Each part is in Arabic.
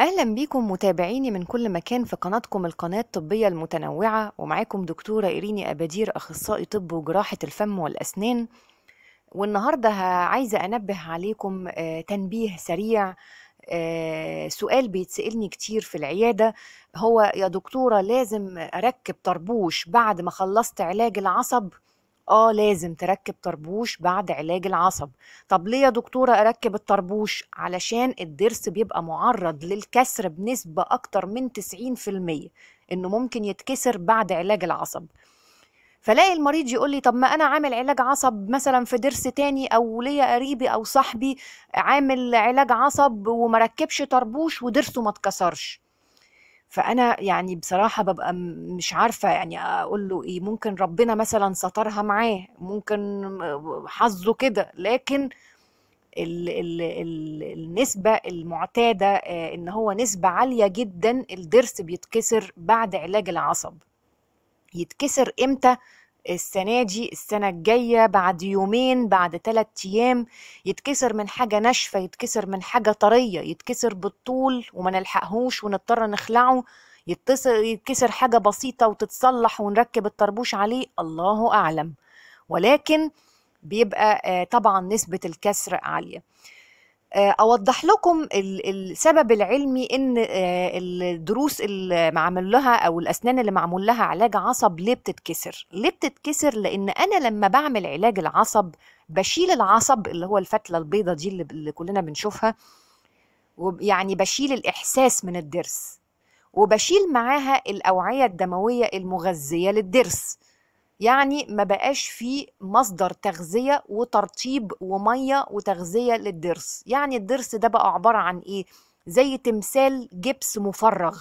أهلا بيكم متابعيني من كل مكان في قناتكم القناة الطبية المتنوعة ومعاكم دكتورة إيريني أبادير أخصائي طب وجراحة الفم والأسنان والنهاردة عايزة أنبه عليكم آه، تنبيه سريع آه، سؤال بيتسألني كتير في العيادة هو يا دكتورة لازم أركب طربوش بعد ما خلصت علاج العصب؟ اه لازم تركب طربوش بعد علاج العصب طب ليه يا دكتوره اركب الطربوش علشان الضرس بيبقى معرض للكسر بنسبه اكتر من 90% انه ممكن يتكسر بعد علاج العصب فلاقي المريض يقول لي طب ما انا عامل علاج عصب مثلا في ضرس تاني او ليا قريبي او صاحبي عامل علاج عصب ومركبش طربوش وضرسه ما اتكسرش فانا يعني بصراحه ببقى مش عارفه يعني اقول له ايه ممكن ربنا مثلا سترها معاه ممكن حظه كده لكن الـ ال ال النسبة المعتادة آه، إن هو نسبة عالية جدا الضرس بيتكسر بعد علاج العصب يتكسر إمتى؟ السنة دي السنة الجاية بعد يومين بعد ثلاثة أيام يتكسر من حاجة ناشفة يتكسر من حاجة طرية يتكسر بالطول وما نلحقهوش ونضطر نخلعه يتكسر حاجة بسيطة وتتصلح ونركب الطربوش عليه الله أعلم ولكن بيبقى آه، طبعا نسبة الكسر عالية آه، اوضح لكم السبب العلمي ان آه، الضروس اللي معمول لها او الاسنان اللي معمول لها علاج عصب ليه بتتكسر ليه بتتكسر لان انا لما بعمل علاج العصب بشيل العصب اللي هو الفتله البيضه دي اللي كلنا بنشوفها يعني بشيل الاحساس من الضرس وبشيل معاها الاوعيه الدمويه المغذيه للضرس يعني ما بقاش فيه مصدر تغذية وترطيب ومية وتغذية للضرس يعني الضرس ده بقى عبارة عن إيه؟ زي تمثال جبس مفرغ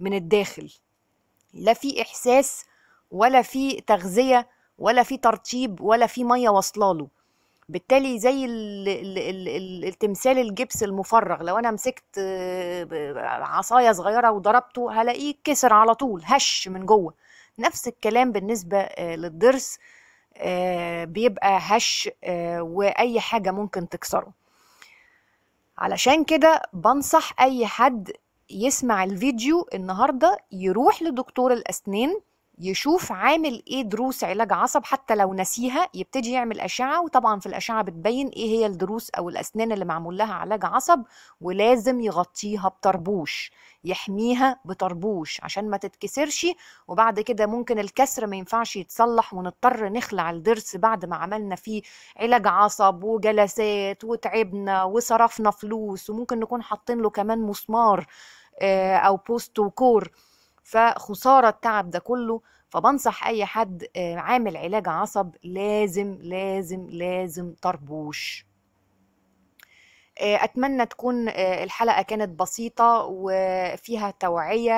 من الداخل لا في إحساس ولا في تغذية ولا في ترطيب ولا في مية واصلاله بالتالي زي التمثال الجبس المفرغ لو انا مسكت آه، عصايه صغيره وضربته هلاقيه كسر على طول هش من جوه نفس الكلام بالنسبة آه، للضرس آه، بيبقى هش آه، وأي حاجة ممكن تكسره علشان كده بنصح أي حد يسمع الفيديو النهاردة يروح لدكتور الأسنان يشوف عامل ايه دروس علاج عصب حتى لو نسيها يبتدي يعمل اشعه وطبعا في الاشعه بتبين ايه هي الدروس او الاسنان اللي معمول لها علاج عصب ولازم يغطيها بطربوش يحميها بطربوش عشان ما تتكسرش وبعد كده ممكن الكسر ما ينفعش يتصلح ونضطر نخلع الضرس بعد ما عملنا فيه علاج عصب وجلسات وتعبنا وصرفنا فلوس وممكن نكون حاطين له كمان مسمار آه، او بوست وكور فخساره التعب ده كله فبنصح اي حد آه، عامل علاج عصب لازم لازم لازم طربوش آه، اتمنى تكون آه، الحلقه كانت بسيطه وفيها توعيه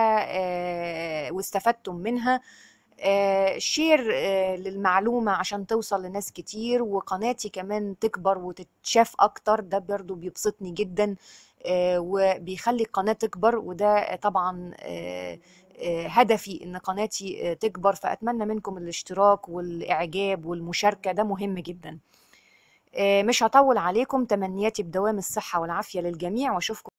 واستفدتم منها شير للمعلومة عشان توصل لناس كتير وقناتي كمان تكبر وتتشاف أكتر ده برضو بيبسطني جدا وبيخلي القناة تكبر وده طبعا آه، هدفي ان قناتي آه، تكبر فاتمنى منكم الاشتراك والاعجاب والمشاركه ده مهم جدا آه، مش هطول عليكم تمنياتي بدوام الصحه والعافيه للجميع واشوفكم